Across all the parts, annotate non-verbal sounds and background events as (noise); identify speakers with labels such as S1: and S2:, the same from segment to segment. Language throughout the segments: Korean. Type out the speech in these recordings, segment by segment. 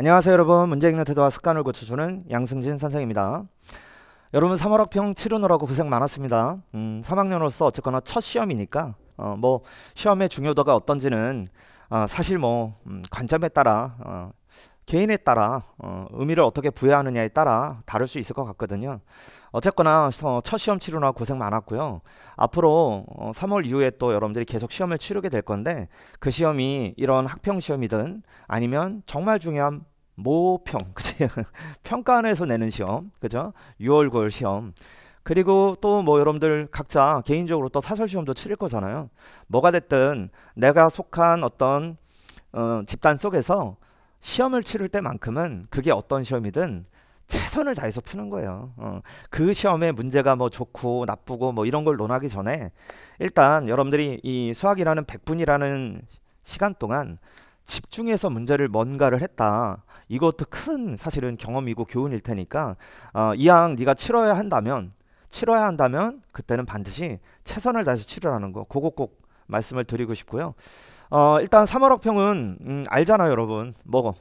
S1: 안녕하세요 여러분 문제 읽는 태도와 습관을 고쳐주는 양승진 선생입니다 여러분 3월 학평 치르느라고 고생 많았습니다 음, 3학년으로서 어쨌거나 첫 시험이니까 어, 뭐 시험의 중요도가 어떤지는 어, 사실 뭐 음, 관점에 따라 어, 개인에 따라 어, 의미를 어떻게 부여하느냐에 따라 다를 수 있을 것 같거든요. 어쨌거나 어, 첫 시험 치르나 고생 많았고요. 앞으로 어, 3월 이후에 또 여러분들이 계속 시험을 치르게 될 건데 그 시험이 이런 학평 시험이든 아니면 정말 중요한 모평, (laughs) 그치? 평가원에서 내는 시험, 그죠? 6월 9월 시험. 그리고 또 뭐 여러분들 각자 개인적으로 또 사설 시험도 치를 거잖아요. 뭐가 됐든 내가 속한 어떤 어, 집단 속에서 시험을 치를 때만큼은 그게 어떤 시험이든 최선을 다해서 푸는 거예요. 어, 그시험에 문제가 뭐 좋고 나쁘고 뭐 이런 걸 논하기 전에 일단 여러분들이 이 수학이라는 100분이라는 시간 동안 집중해서 문제를 뭔가를 했다. 이것도 큰 사실은 경험이고 교훈일 테니까 어, 이왕 네가 치러야 한다면 치러야 한다면 그때는 반드시 최선을 다해서 치료하는 거 그거 꼭 말씀을 드리고 싶고요. 어, 일단 3월 학평은 음, 알잖아요, 여러분. 먹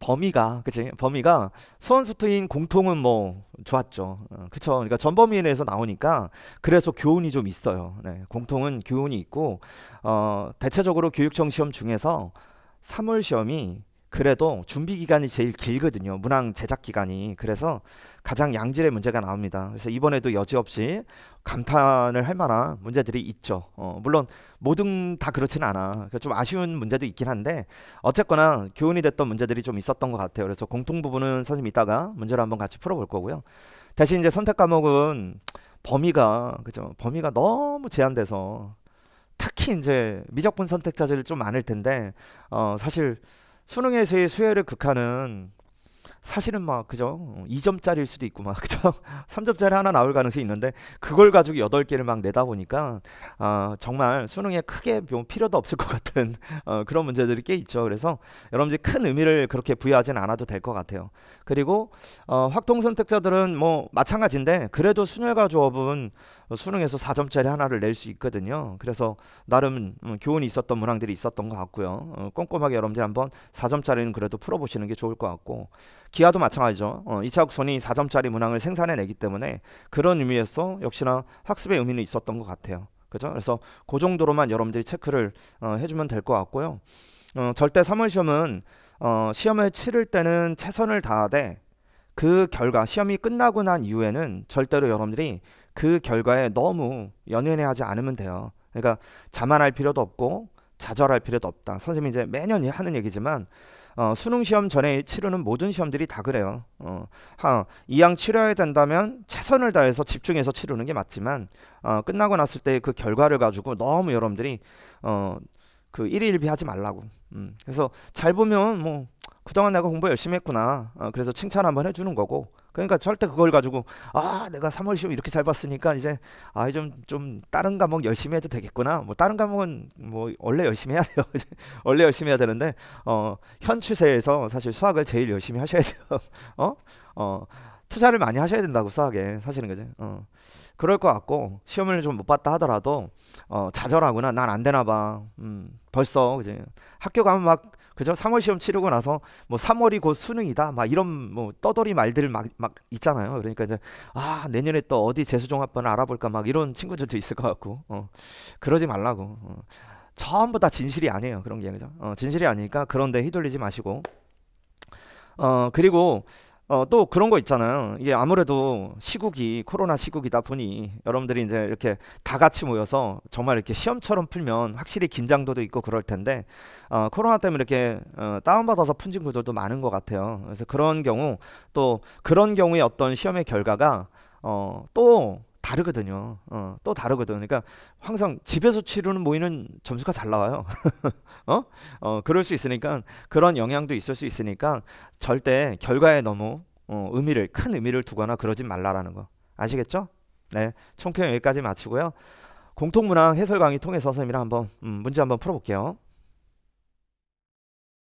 S1: 범위가 그치 범위가 수원수트인 공통은 뭐 좋았죠 어, 그쵸 그러니까 전범위에서 나오니까 그래서 교훈이 좀 있어요 네, 공통은 교훈이 있고 어, 대체적으로 교육청 시험 중에서 3월 시험이 그래도 준비 기간이 제일 길거든요. 문항 제작 기간이. 그래서 가장 양질의 문제가 나옵니다. 그래서 이번에도 여지없이 감탄을 할 만한 문제들이 있죠. 어, 물론 모든 다그렇진 않아. 그러니까 좀 아쉬운 문제도 있긴 한데 어쨌거나 교훈이 됐던 문제들이 좀 있었던 것 같아요. 그래서 공통 부분은 선생님 이따가 문제를 한번 같이 풀어볼 거고요. 대신 이제 선택 과목은 범위가 그죠? 범위가 너무 제한돼서 특히 이제 미적분 선택자들 좀 많을 텐데 어 사실 수능에서의 수혜를 극하는 사실은 막 그죠 2점짜리일 수도 있고 막 (laughs) 그죠 3점짜리 하나 나올 가능성이 있는데 그걸 가지고 8개를 막 내다 보니까 어, 정말 수능에 크게 뭐 필요도 없을 것 같은 어, 그런 문제들이 꽤 있죠 그래서 여러분들이 큰 의미를 그렇게 부여하진 않아도 될 것 같아요 그리고 어, 확통 선택자들은 뭐 마찬가지인데 그래도 순열과 조합은 수능에서 4점짜리 하나를 낼 수 있거든요. 그래서 나름 음, 교훈이 있었던 문항들이 있었던 것 같고요. 어, 꼼꼼하게 여러분들 한번 4점짜리는 그래도 풀어보시는 게 좋을 것 같고 기아도 마찬가지죠. 어, 이차 국선이 4점짜리 문항을 생산해내기 때문에 그런 의미에서 역시나 학습의 의미는 있었던 것 같아요. 그죠? 그래서 그 정도로만 여러분들이 체크를 어, 해주면 될 것 같고요. 어, 절대 3월 시험은 어, 시험을 치를 때는 최선을 다하되 그 결과 시험이 끝나고 난 이후에는 절대로 여러분들이 그 결과에 너무 연연해하지 않으면 돼요. 그러니까 자만할 필요도 없고 좌절할 필요도 없다. 선생님이 이제 매년 하는 얘기지만 어, 수능 시험 전에 치르는 모든 시험들이 다 그래요. 어, 하, 이왕 치러야 된다면 최선을 다해서 집중해서 치르는 게 맞지만 어, 끝나고 났을 때 그 결과를 가지고 너무 여러분들이 어, 그 일일비하지 말라고. 음, 그래서 잘 보면 뭐 그동안 내가 공부 열심히 했구나. 어, 그래서 칭찬 한번 해주는 거고 그러니까 절대 그걸 가지고 아 내가 3월 시험 이렇게 잘 봤으니까 이제 아좀좀 좀 다른 과목 열심히 해도 되겠구나 뭐 다른 과목은 뭐 원래 열심히 해야 돼요 (laughs) 원래 열심히 해야 되는데 어현 추세에서 사실 수학을 제일 열심히 하셔야 돼요 어어 (laughs) 어. 어 투자를 많이 하셔야 된다고 수학에 사실은 그죠 어. 그럴 것 같고 시험을 좀 못 봤다 하더라도 어, 좌절하거나 난 안 되나 봐 음, 벌써 그지 학교 가면 막 그죠 3월 시험 치르고 나서 뭐 3월이 곧 수능이다 막 이런 뭐 떠돌이 말들 막, 막 있잖아요 그러니까 이제 아 내년에 또 어디 재수종합반을 알아볼까 막 이런 친구들도 있을 것 같고 어, 그러지 말라고 어. 전부 다 진실이 아니에요 그런 게 그죠 어, 진실이 아니니까 그런데 휘둘리지 마시고 어 그리고 어, 또 그런 거 있잖아요. 이게 아무래도 시국이 코로나 시국이다 보니 여러분들이 이제 이렇게 다 같이 모여서 정말 이렇게 시험처럼 풀면 확실히 긴장도도 있고 그럴 텐데 어, 코로나 때문에 이렇게 어, 다운받아서 푼 친구들도 많은 것 같아요. 그래서 그런 경우 또 그런 경우에 어떤 시험의 결과가 어, 또 다르거든요. 어, 또 다르거든. 요 그러니까 항상 집에서 치르는 모의는 점수가 잘 나와요. (laughs) 어? 어, 그럴 수 있으니까 그런 영향도 있을 수 있으니까 절대 결과에 너무 어, 의미를 큰 의미를 두거나 그러지 말라라는 거. 아시겠죠? 네. 총평 여기까지 마치고요. 공통문항 해설 강의 통해서 선생님이랑 한번 음, 문제 한번 풀어 볼게요.